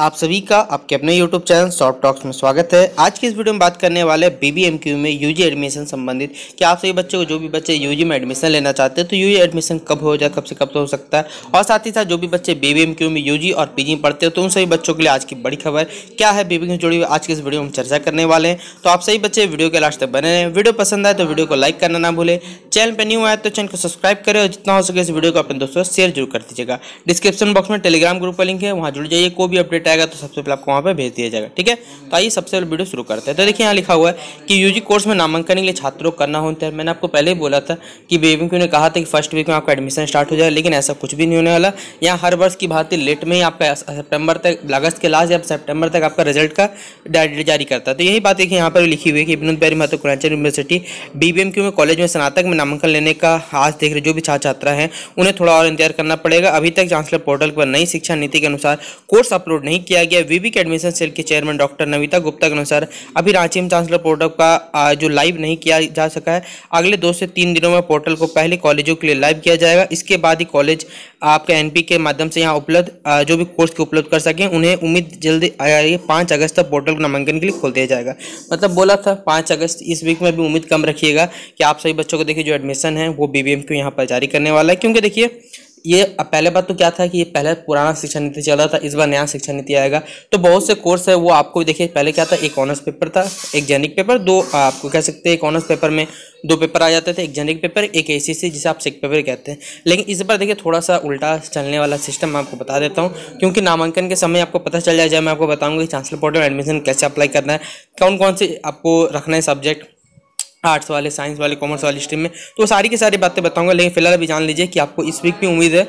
आप सभी का आपके अपने YouTube चैनल शॉर्ट टॉक्स में स्वागत है आज की इस वीडियो में बात करने वाले बीबीएमक्यू में यूजी एडमिशन संबंधित कि आप सभी बच्चों को जो भी बच्चे यूजी में एडमिशन लेना चाहते हैं तो यूजी एडमिशन कब हो जाए कब से कब तो हो सकता है और साथ ही साथ जो भी बच्चे बीबीएमक्यू में यूजी और पीजी में पढ़ते हो तो उन सभी बच्चों के लिए आज की बड़ी खबर क्या है बीबी जुड़ी हुई आज की इस वीडियो में चर्चा करने वाले हैं तो आप सभी बच्चे वीडियो के लास्ट तक बने रहें वीडियो पसंद आए तो वीडियो को लाइक करना ना भूलें चैनल पर न्यू आए तो चैनल को सब्सक्राइब करें और जितना हो सके इस वीडियो को अपने दोस्तों शेयर जरूर कर दीजिएगा डिस्क्रिप्शन बॉक्स में टेलीग्राम ग्रुप का लिंक है वहाँ जुड़ जाइए कोई भी भी अपडेट आएगा तो सबसे पहले आपको वहाँ पर भेज दिया जाएगा ठीक है तो आइए सबसे पहले वीडियो शुरू करते हैं तो देखिए यहाँ लिखा हुआ है कि यूजी कोर्स में नामांकन के लिए छात्रों को करना होता है मैंने आपको पहले ही बोला था कि बेबी ने कहा था कि फर्स्ट वीक में आपका एडमिशन स्टार्ट हो जाएगा लेकिन ऐसा कुछ भी नहीं होने वाला यहाँ हर वर्ष की भांति लेट में ही आपका सेप्टेम्बर तक अगस्त के लास्ट या सेप्टेम्बर तक आपका रिजल्ट का डेट जारी करता है तो यही बात देखिए यहाँ पर लिखी हुई है कि इबन प्यारी महतो कुराचल यूनिवर्सिटी बी में कॉलेज में स्नातक में नामांकन लेने का आज देख रहे जो भी छात्र छात्रा हैं उन्हें थोड़ा और इंतजार करना पड़ेगा अभी तक चांसलर पोर्टल पर नई शिक्षा नीति के अनुसार कोर्स अप अपलोड नहीं किया गया वीवी के एडमिशन सेल के चेयरमैन डॉक्टर नविता गुप्ता के अनुसार अभी रांची में चांसलर पोर्टल का जो लाइव नहीं किया जा सका है अगले दो से तीन दिनों में पोर्टल को पहले कॉलेजों के लिए लाइव किया जाएगा इसके बाद ही कॉलेज आपके एन के माध्यम से यहाँ उपलब्ध जो भी कोर्स के उपलब्ध कर सकें उन्हें उम्मीद जल्दी पाँच अगस्त तक पोर्टल को नामांकन के लिए खोल दिया जाएगा मतलब बोला था पाँच अगस्त इस वीक में भी उम्मीद कम रखिएगा कि आप सभी बच्चों को देखिए जो एडमिशन है वो बी को यहाँ पर जारी करने वाला है क्योंकि देखिए ये पहले बात तो क्या था कि ये पहले पुराना शिक्षा नीति चल रहा था इस बार नया शिक्षा नीति आएगा तो बहुत से कोर्स है वो आपको देखिए पहले क्या था एक ऑनर्स पेपर था एक जेनिक पेपर दो आपको कह सकते हैं एक ऑनर्स पेपर में दो पेपर आ जाते थे एक जेनिक पेपर एक ए जिसे आप सिक पेपर कहते हैं लेकिन इस बार देखिए थोड़ा सा उल्टा चलने वाला सिस्टम मैं आपको बता देता हूँ क्योंकि नामांकन के समय आपको पता चल जाए मैं आपको बताऊँगा कि चांसलर पोर्टल एडमिशन कैसे अप्लाई करना है कौन कौन से आपको रखना है सब्जेक्ट आर्ट्स वाले साइंस वाले कॉमर्स वाली स्ट्रीम में तो सारी की सारी बातें बताऊंगा लेकिन फिलहाल अभी जान लीजिए कि आपको इस वीक में उम्मीद है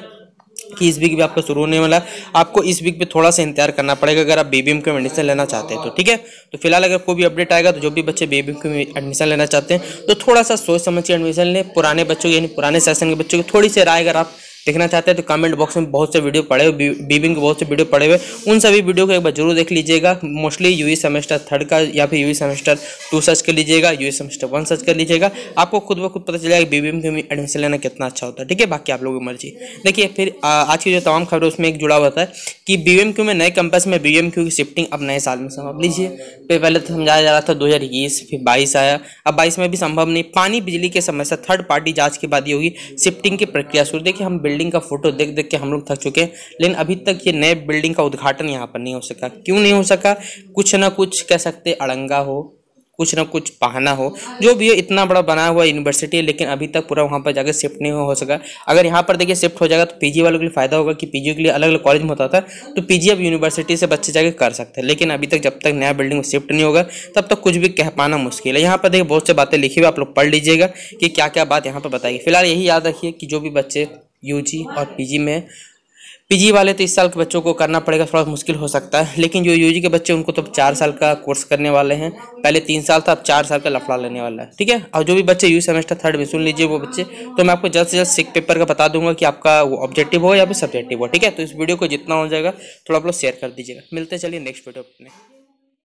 कि इस वीक भी आपका शुरू होने वाला आपको इस वीक पे थोड़ा सा इंतजार करना पड़ेगा अगर आप बीबीएम के एडमिशन लेना चाहते हैं तो ठीक है तो फिलहाल अगर कोई भी अपडेट आएगा तो जो भी बच्चे बीबीएम के एडमिशन लेना चाहते हैं तो थोड़ा सा सोच समझ के एडमिशन लें पुराने बच्चों यानी पुराने सेशन के बच्चों की थोड़ी सी राय अगर आप देखना चाहते हैं तो कमेंट बॉक्स में बहुत से वीडियो पड़े हुए बीबिंग के बहुत से वीडियो पड़े हुए उन सभी वीडियो को एक बार जरूर देख लीजिएगा मोस्टली यूई सेमेस्टर थर्ड का या फिर यूई सेमेस्टर टू सर्च कर लीजिएगा यूई सेमेस्टर वन सर्च कर लीजिएगा आपको खुद ब खुद पता चलेगा कि बीबिंग में एडमिशन लेना कितना अच्छा होता है ठीक है बाकी आप लोगों की मर्जी देखिए फिर आज की जो तमाम खबर है उसमें एक जुड़ा हुआ है कि क्यू में नए कैंपस में क्यू की शिफ्टिंग अब नए साल में संभव लीजिए पहले तो समझाया जा रहा था दो हज़ार इक्कीस फिर बाईस आया अब बाईस में भी संभव नहीं पानी बिजली की समस्या थर्ड पार्टी जाँच के बाद ये होगी शिफ्टिंग की प्रक्रिया शुरू देखिए हम बिल्डिंग का फोटो देख देख के हम लोग थक चुके हैं लेकिन अभी तक ये नए बिल्डिंग का उद्घाटन यहाँ पर नहीं हो सका क्यों नहीं हो सका कुछ ना कुछ कह सकते अड़ंगा हो कुछ ना कुछ पहाना हो जो भी इतना बड़ा बना हुआ यूनिवर्सिटी है लेकिन अभी तक पूरा वहाँ पर जाकर शिफ्ट नहीं हो सका अगर यहाँ पर देखिए शिफ्ट हो जाएगा तो पीजी वालों के लिए फ़ायदा होगा कि पीजी के लिए अलग अलग कॉलेज में होता था तो पीजी अब यूनिवर्सिटी से बच्चे जाके कर सकते हैं लेकिन अभी तक जब तक नया बिल्डिंग शिफ्ट नहीं होगा तब तक कुछ भी कह पाना मुश्किल है यहाँ पर देखिए बहुत सी बातें लिखी हुई आप लोग पढ़ लीजिएगा कि क्या क्या बात यहाँ पर बताएगी फिलहाल यही याद रखिए कि जो भी बच्चे यूजी और पीजी में पीजी वाले तो इस साल के बच्चों को करना पड़ेगा थोड़ा मुश्किल हो सकता है लेकिन जो यूजी के बच्चे उनको तो चार साल का कोर्स करने वाले हैं पहले तीन साल था अब चार साल का लफड़ा लेने वाला है ठीक है और जो भी बच्चे यू सेमेस्टर थर्ड में सुन लीजिए वो बच्चे तो मैं आपको जल्द से जल्द सिक पेपर का बता दूंगा कि आपका वो ऑब्जेक्टिव हो या फिर सब्जेक्टिव हो ठीक है तो इस वीडियो को जितना हो जाएगा थोड़ा आप लोग शेयर कर दीजिएगा मिलते चलिए नेक्स्ट वीडियो अपने